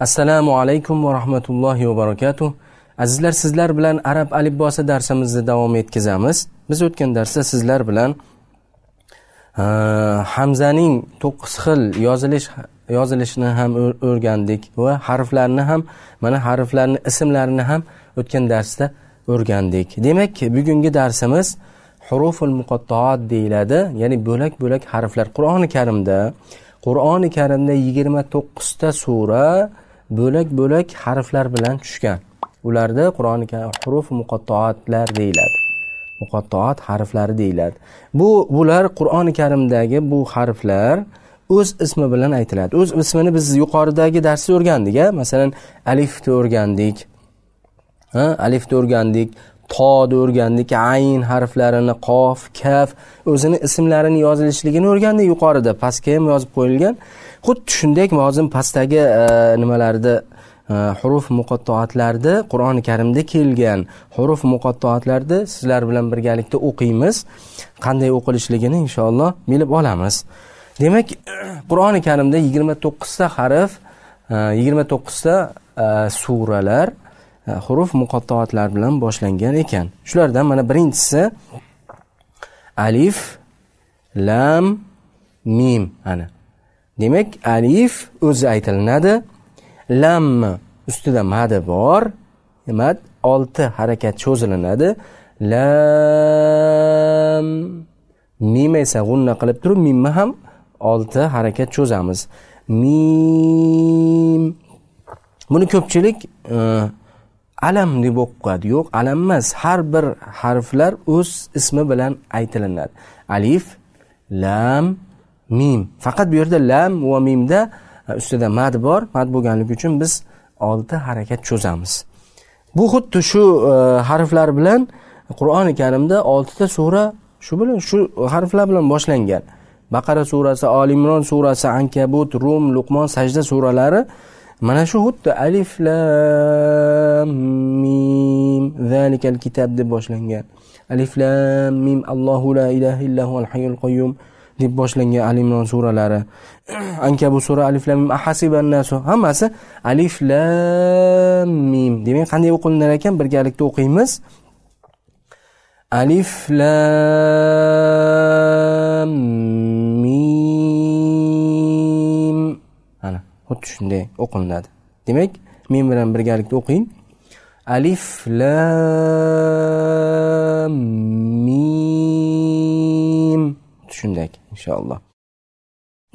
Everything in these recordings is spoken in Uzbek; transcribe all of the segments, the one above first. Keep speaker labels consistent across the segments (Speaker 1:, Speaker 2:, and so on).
Speaker 1: assalomu alaykum va rahmatullohi va barakatuh azizlar sizlar bilan arab alibbosi darsimizni davom etkazamiz biz o'tgan darsda sizlar bilan hamzaning to'qqiz xil yozilish yozilishini ham o'rgandik va harflarni ham mana harflarni ismlarini ham o'tgan darsda o'rgandik demak bugungi darsimiz huruful muqattoat deyiladi ya'ni bo'lak bo'lak harflar qur'oni karimda qur'oni karimda yigirma to'qqizta sura bo'lak bo'lak harflar bilan tushgan ularda qur'oni karim huruf muqattoatlar deyiladi muqattoat harflari deyiladi bu bular qur'oni karimdagi bu harflar o'z ismi bilan aytiladi o'z ismini biz yuqoridagi darsda o'rgandik a masalan alifni o'rgandik ha alifni o'rgandik toni o'rgandik ayn harflarini qof kaf o'zini ismlarini yozilishligini o'rgandik yuqorida pastga ham yozib qo'yilgan xuddi shunday mozim pastdagi e, nimalarda e, huruf muqattoatlarni qur'oni karimda kelgan huruf muqattoatlarni sizlar bilan birgalikda o'qiymiz qanday o'qilishligini inshaalloh bilib olamiz demak qur'oni karimda yigirma to'qqizta harf e, yigirma to'qqizta suralar huruf muqattoatlar bilan boshlangan ekan shulardan mana birinchisi alif lam mim ana demak alif o'zi aytilinadi lam ustida madi bor mad olti harakat cho'zilinadi lam mim esa g'unna qilib turib mimni ham olti harakat cho'zamiz mim buni ko'pchilik e, alam deb o'qiydi yo'q alam emas har bir harflar o'z ismi bilan aytilinadi alif lam mim faqat bu yerda lam va mimda e, ustida mad bor mad bo'lganligi uchun biz olti harakat cho'zamiz bu xuddi shu e, harflar bilan qur'oni karimda oltita sura shu bilan shu harflar bilan boshlangan baqara surasi olimron surasi ankabut rum luqmon sajda suralari mana shu xuddi alif lam mim zalikal kitab deb boshlangan alif lam mim allohu la ilaha illahu al hayyul qayyum deb boshlangan alimron suralari ankabu sura alif lam mim hammasi alif lam mim demak qanday o'qilinar ekan birgalikda o'qiymiz alif lam mim ana xuddi shunday o'qilinadi demak men bilan birgalikda o'qing alif lam mim shunday inshaalloh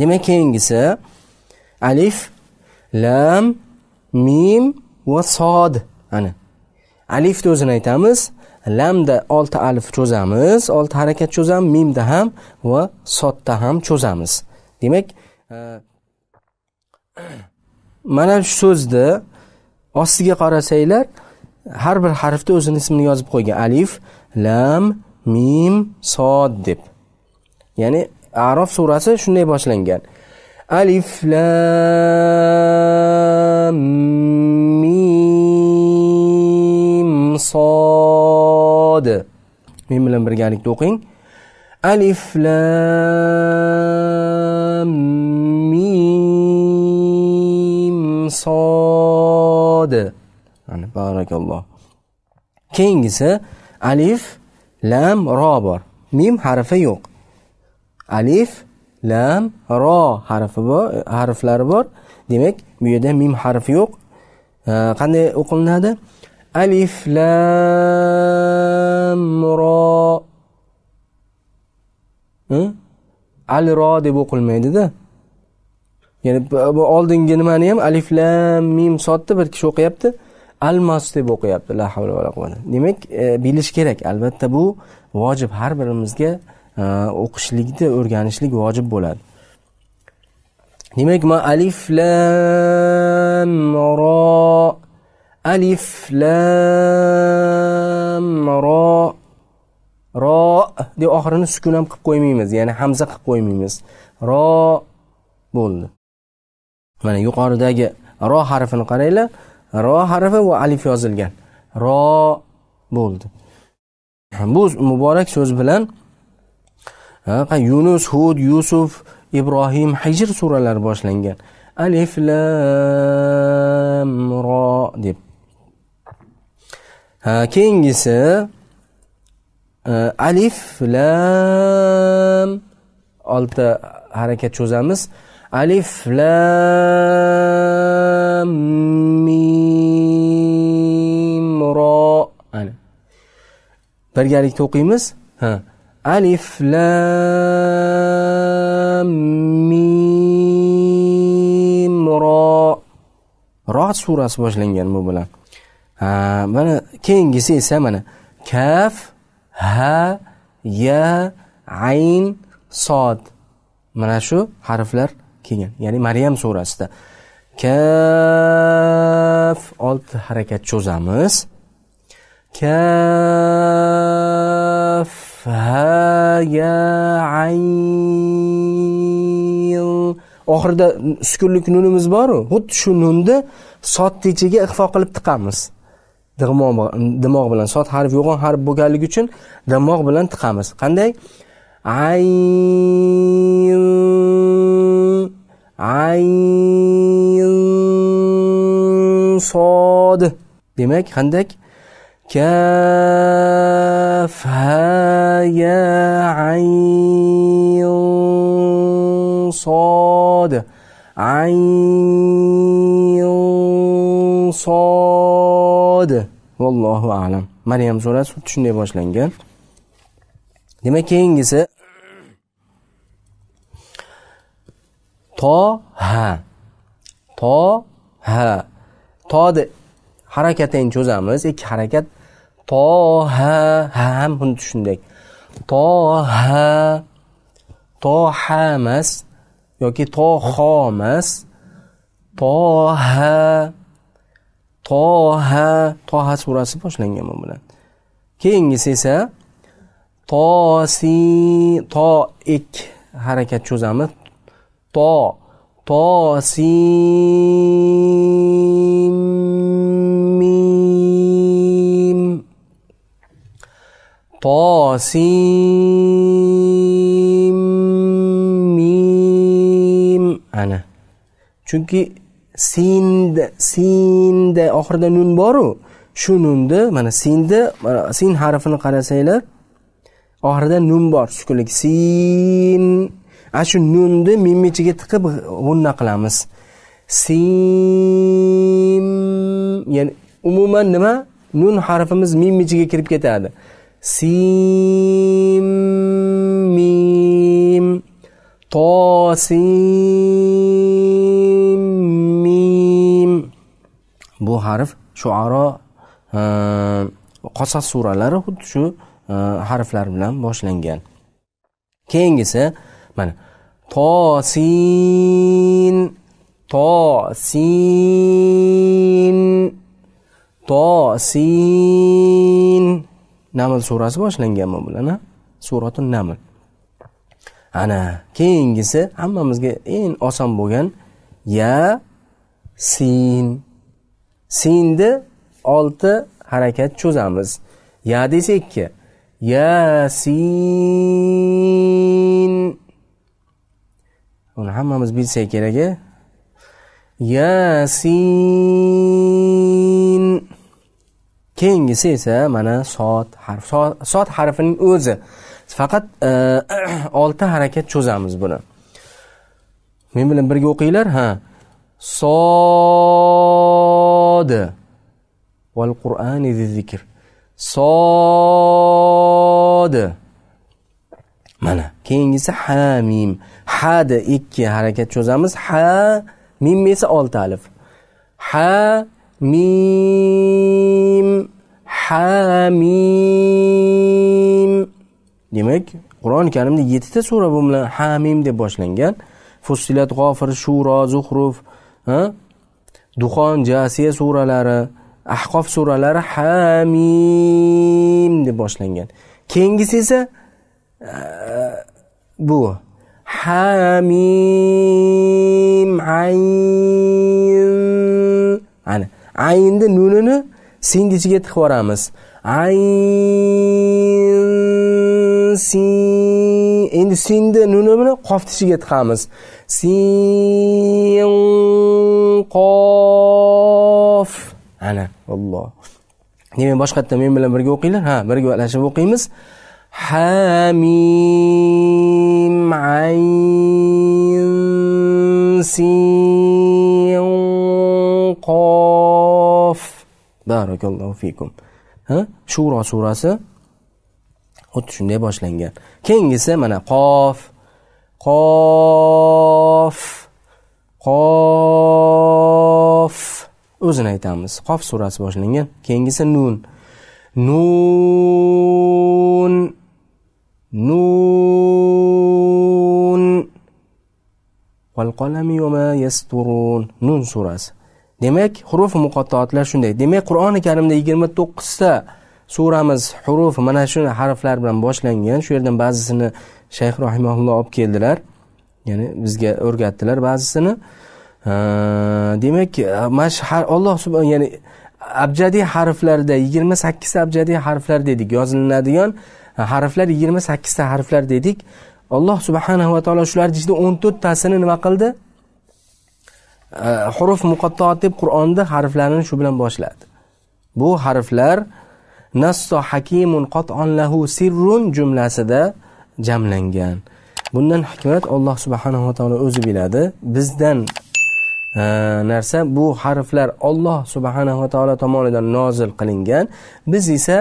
Speaker 1: demak keyingisi alif lam mim va sod ana alifni o'zini aytamiz lamda olti alif cho'zamiz olti harakat cho'zamiz mimda ham va sodda ham cho'zamiz demak e, mana shu so'zni ostiga qarasanglar har bir harfda o'zini ismini yozib qo'ygan alif lam mim sod deb ya'ni arof surasi shunday boshlangan alif lam mim sod men bilan birgalikda o'qing alif lam mim sod ana barakalloh keyingisi alif lam ro bor mim harfi yo'q alif lam ro harfi bor harflari bor demak bu yerda mim harfi yo'q qanday o'qilinadi alif lam ro al ro deb o'qilmaydida ya'ni bu oldingi nimani ham alif lam mim sotdi bir kishi o'qiyapti almas deb o'qiyapti la havla va demak e, bilish kerak albatta bu vojib har birimizga o'qishlikni o'rganishlik vojib bo'ladi demak ma alif lam ro alif lam ro ro deb oxirini sukun ham qilib qo'ymaymiz ya'ni hamza qilib qo'ymaymiz ro bo'ldi mana yuqoridagi ro harfini qaranglar ro harfi va alif yozilgan ro bo'ldi bu muborak so'z bilan yunus hud yusuf ibrohim hijr suralari boshlangan alif lam ro deb keyingisi e, alif lam olta harakat cho'zamiz alif lam mim ro ana birgalikda o'qiymiz ha Alif Lam Mim Ro Ro surasi boshlangan bu bilan mana keyingisi esa mana kaf ha ya ayn sod mana shu harflar kelgan ya'ni maryam surasida kaf olti harakat cho'zamiz kaf ha oxirida sukunlik nunimiz boru xuddi shu nunni sot ichiga ixfo qilib tiqamiz dimog bilan sot harf yo'g'on harf bo'lganligi uchun dimog bilan tiqamiz qanday ayl ayl sod demak qanday Kafha ya ayn sad ayn sad vallohu alam maryam surasi xuddi shunday boshlangan demak keyingisi to ha to ha toni harakatini cho'zamiz ikki harakat toha ha ham xuddi shunday toha toha emas yoki toho emas toha toha toha surasi boshlangan bu bilan keyingisi esa tosi to ik harakat cho'zamiz to tosi tosim ana chunki sinda sinda oxirida nun boru shu nunni mana sinda sin harfini qarasanglar oxirida nun bor sukunlik sin ana shu nunni mimni ichiga tiqib g'unna qilamiz sim ya'ni umuman nima nun harfimiz mim ichiga kirib ketadi سيم ميم طاسين ميم bu harf shuaro e, qasas suralari xuddi shu e, harflar bilan boshlangan keyingisi mana tosin tosin tosin naml surasi boshlanganmi bilan surati naml ana keyingisi hammamizga eng oson bo'lgan ya sin sinni olti harakat cho'zamiz ya desa ikki sin uni hammamiz bilsak kerak ya sin keyingisi esa mana soat harf soat harfining o'zi faqat e, olti harakat cho'zamiz buni men bilan birga o'qinglar ha sodi val qur'ani zikr sodi mana keyingisi ha mim hada ikki harakat cho'zamiz ha mim esa olti alif ha mim hamim demak qur'oni karimda yettita sura bu bilan hamim deb boshlangan fussilat g'ofir shuro zuhruf duxon jasiya suralari ahqof suralari hamim deb boshlangan keyingisi esa e, bu hamim ayn aynni nunini sinni ichiga tiqib yuboramiz ayn sin endi sinni nunini qofni ichiga tiqamiz sin qof ana alloh demak boshqatdan men bilan birga o'qinglar ha birga alashib o'qiymiz hamim ayn sin barakallohu fikum ha shuro surasi xuddi shunday boshlangan keyingisi mana qof qof qof o'zini aytamiz qof surasi boshlangan keyingisi nun nun nun val qalami va yasturun nun surasi demak huruf muqotoatlar shunday demak qur'oni karimda yigirma to'qqizta suramiz huruf mana shu harflar bilan boshlangan shu yerdan ba'zisini shayx rahimaulloh olib keldilar ya'ni bizga o'rgatdilar ba'zisini demak mana shu olloh ya'ni abjadiy harflarda yigirma sakkizta abjadiy harflar dedik yozilinadigan harflar yigirma sakkizta harflar dedik alloh subhanahu va taolo shularni ichida o'n to'rttasini nima qildi Э, huruf muqatto deb qur'onda harflarini shu bilan boshladi bu harflar nasso hakimun qat'on lahu sirrun jumlasida jamlangan bundan hikmat alloh subhanava taolo o'zi biladi bizdan e, narsa bu harflar olloh subhanava taolo tomonidan nozil qilingan biz esa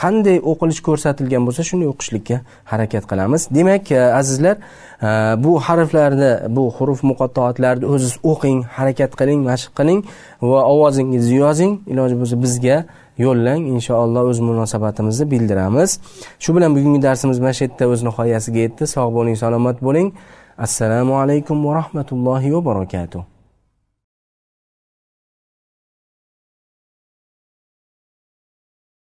Speaker 1: qanday o'qilish ko'rsatilgan bo'lsa shunday o'qishlikka harakat qilamiz demak e, azizlar e, bu harflarni bu huruf muqattoatlarni o'ziz o'qing harakat qiling mashq qiling va ovozingizni yozing iloji bo'lsa bizga yo'llang inshaalloh o'z munosabatimizni bildiramiz shu bilan bugungi darsimiz mana shu yerda o'z nihoyasiga yetdi sog' bo'ling salomat bo'ling assalomu alaykum va rahmatullohi va barakatuh